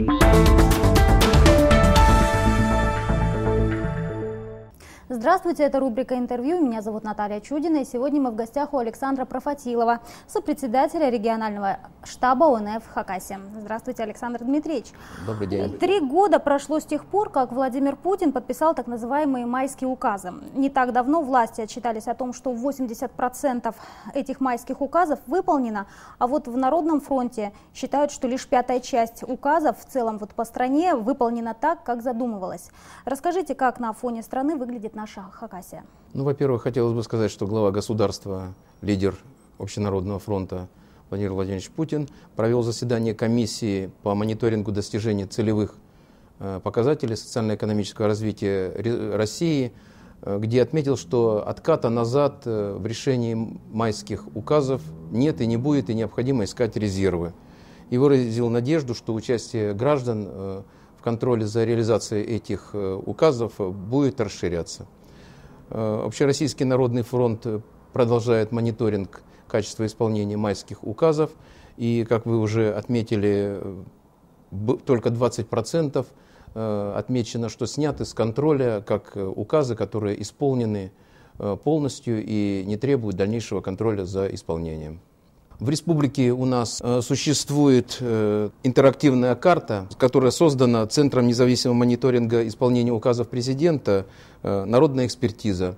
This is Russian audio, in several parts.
Bye. Здравствуйте, это рубрика «Интервью». Меня зовут Наталья Чудина, и сегодня мы в гостях у Александра Профатилова, сопредседателя регионального штаба ОНФ Хакасия. Здравствуйте, Александр Дмитриевич. Добрый день. Три года прошло с тех пор, как Владимир Путин подписал так называемые майские указы. Не так давно власти отчитались о том, что 80% этих майских указов выполнено, а вот в Народном фронте считают, что лишь пятая часть указов в целом вот по стране выполнена так, как задумывалось. Расскажите, как на фоне страны выглядит наш наша Хакасия? Ну, во-первых, хотелось бы сказать, что глава государства, лидер Общенародного фронта Владимир Владимирович Путин провел заседание комиссии по мониторингу достижения целевых э, показателей социально-экономического развития России, э, где отметил, что отката назад э, в решении майских указов нет и не будет, и необходимо искать резервы. И выразил надежду, что участие граждан контроль за реализацией этих э, указов э, будет расширяться. Э, Общероссийский народный фронт продолжает мониторинг качества исполнения майских указов. И, как вы уже отметили, только 20% отмечено, что сняты с контроля как указы, которые исполнены полностью и не требуют дальнейшего контроля за исполнением. В республике у нас э, существует э, интерактивная карта, которая создана Центром независимого мониторинга исполнения указов президента э, «Народная экспертиза».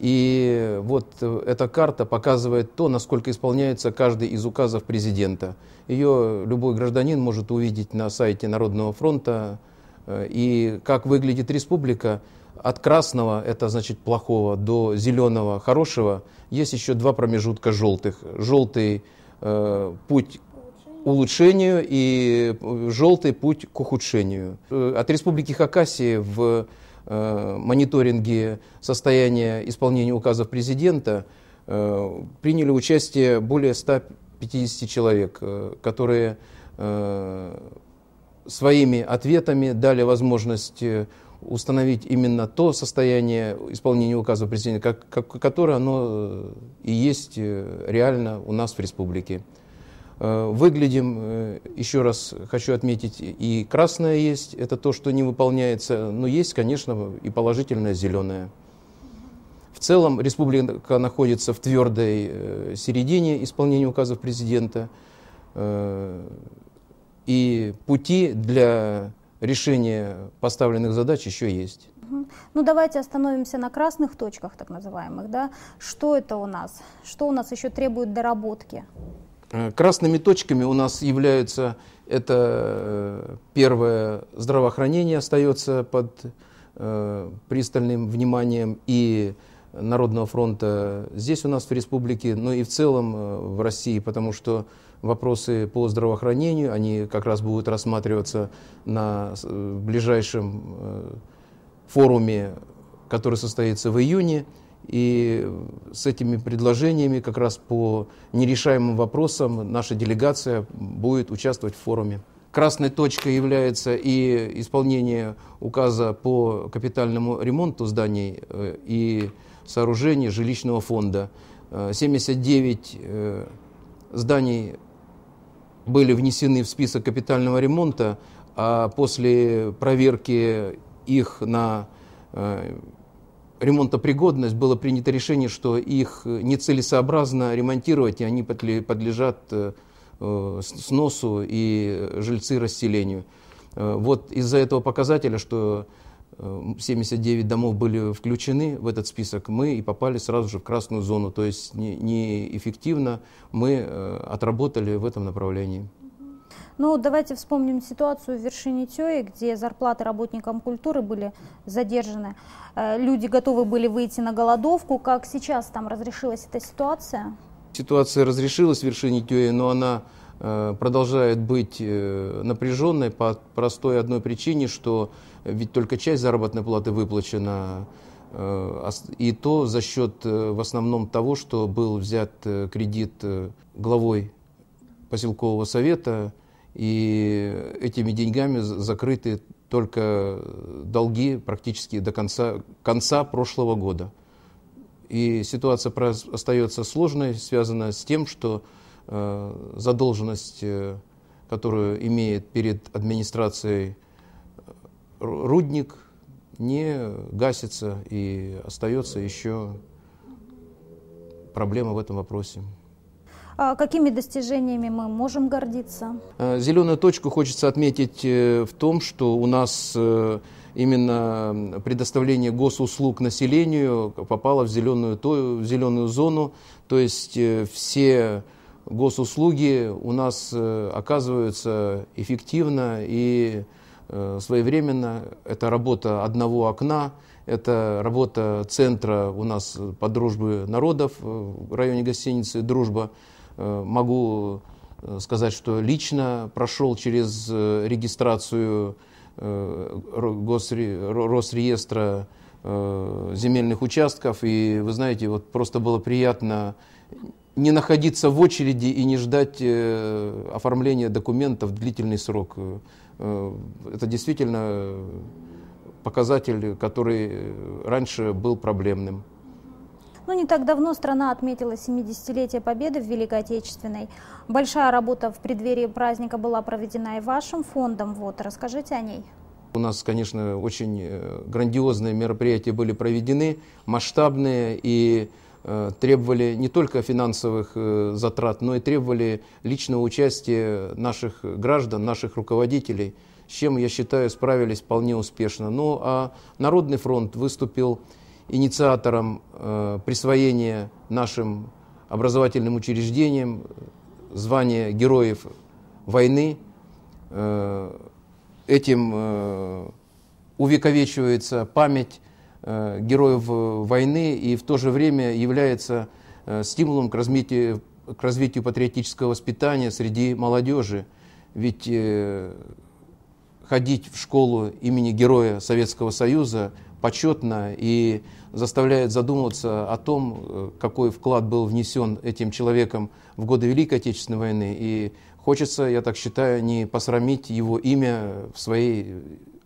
И вот эта карта показывает то, насколько исполняется каждый из указов президента. Ее любой гражданин может увидеть на сайте Народного фронта. И как выглядит республика, от красного, это значит плохого, до зеленого, хорошего, есть еще два промежутка желтых. Желтый Э, путь улучшению и желтый путь к ухудшению. Э, от Республики Хакасии в э, мониторинге состояния исполнения указов президента приняли участие более 150 человек, которые своими ответами дали возможность установить именно то состояние исполнения указа президента, как, как, которое оно э, и есть э, реально у нас в республике. Э, выглядим, еще раз хочу отметить, и красное есть, это то, что не выполняется, но есть, конечно, и положительное зеленое. В целом республика находится в твердой середине исполнения указов президента, и пути для решение поставленных задач еще есть. Ну давайте остановимся на красных точках, так называемых. Да? Что это у нас? Что у нас еще требует доработки? Э, красными точками у нас являются, это э, первое, здравоохранение остается под э, пристальным вниманием и Народного фронта здесь у нас в республике, но и в целом э, в России, потому что вопросы по здравоохранению, они как раз будут рассматриваться на э, ближайшем э, форуме, который состоится в июне. И с этими предложениями как раз по нерешаемым вопросам наша делегация будет участвовать в форуме. Красной точкой является и исполнение указа по капитальному ремонту зданий э, и сооружений жилищного фонда. 79 зданий были внесены в список капитального ремонта, а после проверки их на э, ремонтопригодность было принято решение, что их нецелесообразно ремонтировать, и они подлежат э, э, сносу и жильцы расселению. Вот из-за этого показателя, что 79 э, домов были включены в этот список, мы и попали сразу же в красную зону. То есть неэффективно мы э, отработали в этом направлении. Ну, давайте вспомним ситуацию в вершине Тёи, где зарплаты работникам культуры были задержаны. Э, люди готовы были выйти на голодовку. Как сейчас там разрешилась эта ситуация? Ситуация разрешилась в вершине Тёи, но она Э, продолжает быть э, напряженной по простой одной причине, что ведь только часть заработной платы выплачена, э, и то за счет в основном того, что был взят кредит главой поселкового совета, и этими деньгами закрыты только долги практически до конца, конца прошлого года. И ситуация остается сложной, связанная с тем, что Э, задолженность, которую имеет перед администрацией э, рудник, не гасится и остается еще проблема в этом вопросе. А какими достижениями мы можем гордиться? Э, зеленую точку хочется отметить в том, что у нас именно предоставление госуслуг населению попало в зеленую, в зеленую зону, то есть все госуслуги у нас э, оказываются эффективно и э, своевременно. Это работа одного окна, это работа центра у нас по дружбе народов э, в районе гостиницы «Дружба». Могу сказать, что лично прошел через регистрацию Росреестра земельных участков. И вы знаете, вот просто было приятно не находиться в очереди и не ждать э, оформления документов в длительный срок. Э, э это действительно показатель, который раньше был проблемным. ну не так давно страна отметила 70-летие Победы в Великой Отечественной. Большая работа в преддверии праздника была проведена и вашим фондом. Вот, расскажите о ней. У нас, конечно, очень э, грандиозные мероприятия были проведены, масштабные и Э, требовали не только финансовых э, затрат, но и требовали личного участия наших граждан, наших руководителей, с чем, я считаю, справились вполне успешно. Ну а Народный фронт выступил инициатором э, присвоения нашим образовательным учреждениям звания героев войны. Этим увековечивается память Э, героев э, войны и в то же время является э, стимулом к развитию, к развитию патриотического воспитания среди молодежи. Ведь э, ходить в школу имени героя Советского Союза почетно и заставляет задумываться о том, какой вклад был внесен этим человеком в годы Великой Отечественной войны. И хочется, я так считаю, не посрамить его имя в своей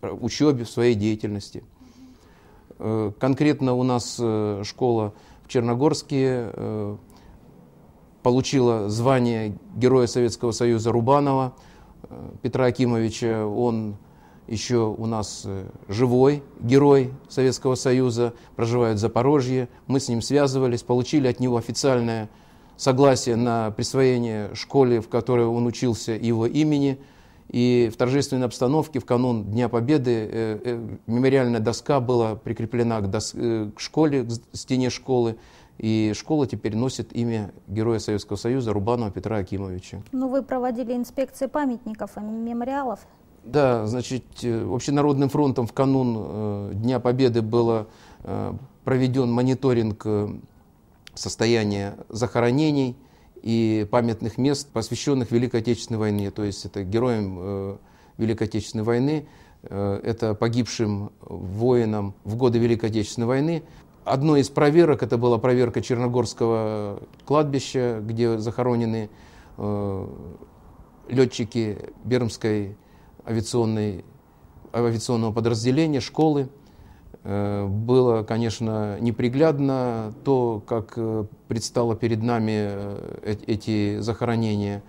учебе, в своей деятельности. Э, конкретно у нас э, школа в Черногорске э, получила звание Героя Советского Союза Рубанова Петра Акимовича. Он еще у нас живой герой Советского Союза, проживает в Запорожье. Мы с ним связывались, получили от него официальное согласие на присвоение школе, в которой он учился, его имени – и в торжественной обстановке в канун Дня Победы э, э, мемориальная доска была прикреплена к, дос, э, к школе, к стене школы. И школа теперь носит имя Героя Советского Союза Рубанова Петра Акимовича. Ну, вы проводили инспекции памятников и мемориалов. Да, значит, э, Общенародным фронтом в канун э, Дня Победы был э, проведен мониторинг состояния захоронений и памятных мест, посвященных Великой Отечественной войне. То есть это героям э, Великой Отечественной войны, э, это погибшим воинам в годы Великой Отечественной войны. Одной из проверок, это была проверка Черногорского кладбища, где захоронены э, летчики Бермской авиационной, авиационного подразделения, школы. Э, было, конечно, неприглядно то, как э, предстало перед нами э, эти захоронения.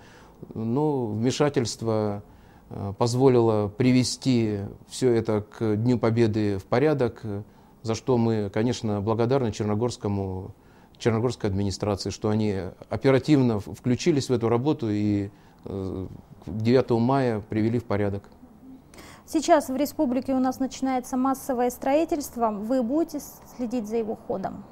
Но вмешательство позволило привести все это к Дню Победы в порядок, за что мы, конечно, благодарны черногорскому, черногорской администрации, что они оперативно включились в эту работу и 9 мая привели в порядок. Сейчас в республике у нас начинается массовое строительство. Вы будете следить за его ходом,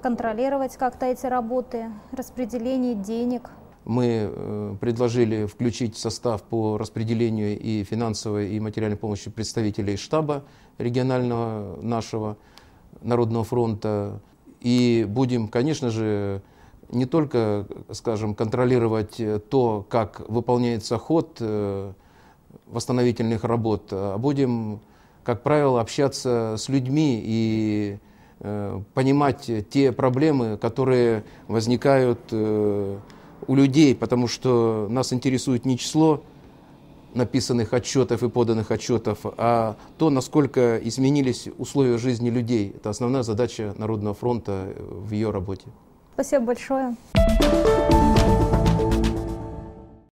контролировать как-то эти работы, распределение денег – мы э, предложили включить состав по распределению и финансовой, и материальной помощи представителей штаба регионального нашего Народного фронта. И будем, конечно же, не только, скажем, контролировать э, то, как выполняется ход э, восстановительных работ, э, а будем, как правило, общаться с людьми и э, понимать те проблемы, которые возникают э, у людей, потому что нас интересует не число написанных отчетов и поданных отчетов, а то, насколько изменились условия жизни людей. Это основная задача Народного фронта в ее работе. Спасибо большое.